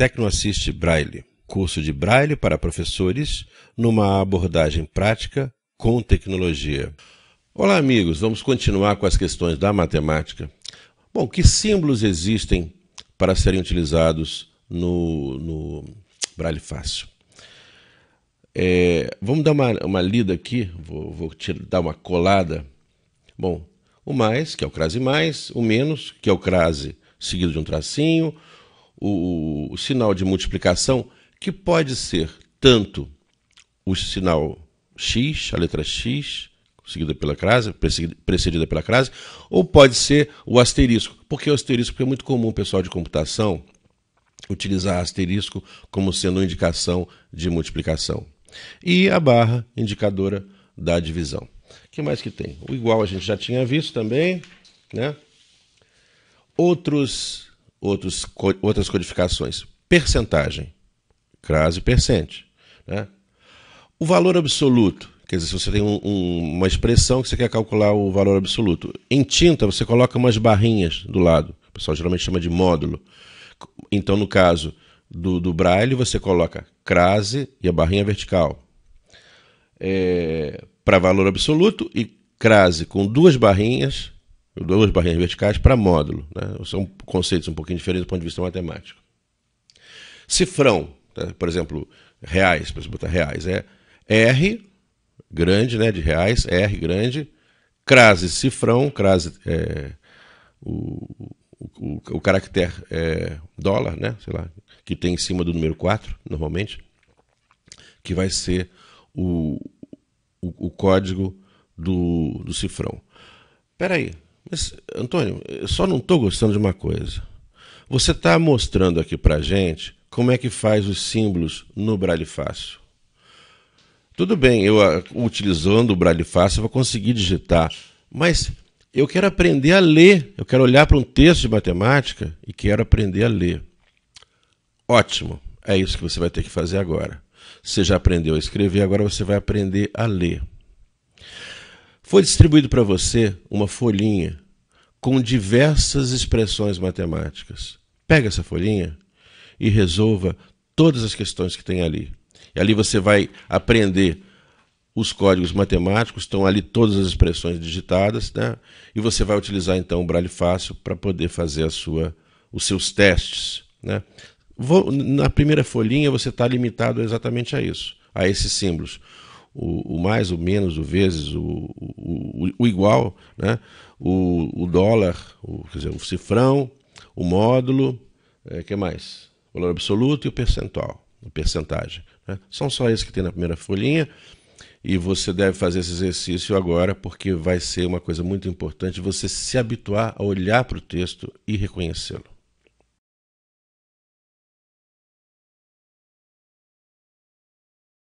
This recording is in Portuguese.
Tecnoassist Braille, curso de Braille para professores numa abordagem prática com tecnologia. Olá, amigos, vamos continuar com as questões da matemática. Bom, que símbolos existem para serem utilizados no, no Braille Fácil? É, vamos dar uma, uma lida aqui, vou, vou te dar uma colada. Bom, o mais, que é o crase mais, o menos, que é o crase seguido de um tracinho, o, o, sinal de multiplicação, que pode ser tanto o sinal X, a letra X, seguida pela crase, precedida pela crase, ou pode ser o asterisco. Por que o asterisco? Porque é muito comum o pessoal de computação utilizar asterisco como sendo indicação de multiplicação. E a barra indicadora da divisão. O que mais que tem? O igual a gente já tinha visto também, né? Outros outros, outras codificações. Percentagem, crase percente. Né? O valor absoluto, quer dizer, se você tem um, um, uma expressão que você quer calcular o valor absoluto. Em tinta, você coloca umas barrinhas do lado, o pessoal geralmente chama de módulo. Então, no caso do, do braille, você coloca crase e a barrinha vertical. É, Para valor absoluto e crase com duas barrinhas duas barrinhas verticais para módulo. Né? São conceitos um pouquinho diferentes do ponto de vista matemático. Cifrão, né? por exemplo, reais, para botar reais, é R grande, né, de reais, R grande, crase, cifrão, crase, é, o, o, o, caractere é, dólar, né, sei lá, que tem em cima do número 4, normalmente, que vai ser o, o, o código do, do cifrão. Peraí, mas, Antônio, eu só não estou gostando de uma coisa. Você está mostrando aqui para gente como é que faz os símbolos no braille fácil. Tudo bem, eu ah, utilizando o braille fácil vou conseguir digitar, mas eu quero aprender a ler. Eu quero olhar para um texto de matemática e quero aprender a ler. Ótimo, é isso que você vai ter que fazer agora. Você já aprendeu a escrever, agora você vai aprender a ler. Foi distribuído para você uma folhinha com diversas expressões matemáticas. Pega essa folhinha e resolva todas as questões que tem ali. E ali você vai aprender os códigos matemáticos, estão ali todas as expressões digitadas, né? e você vai utilizar então o Braille Fácil para poder fazer a sua, os seus testes. Né? Vou, na primeira folhinha você está limitado exatamente a isso, a esses símbolos o, o mais, o menos, o vezes, o, o, o igual, né? o, dólar, o, quer dizer, o cifrão, o módulo, é, que mais? O valor absoluto e o percentual, a percentagem. Né? São só esses que tem na primeira folhinha. E você deve fazer esse exercício agora, porque vai ser uma coisa muito importante você se habituar a olhar para o texto e reconhecê-lo.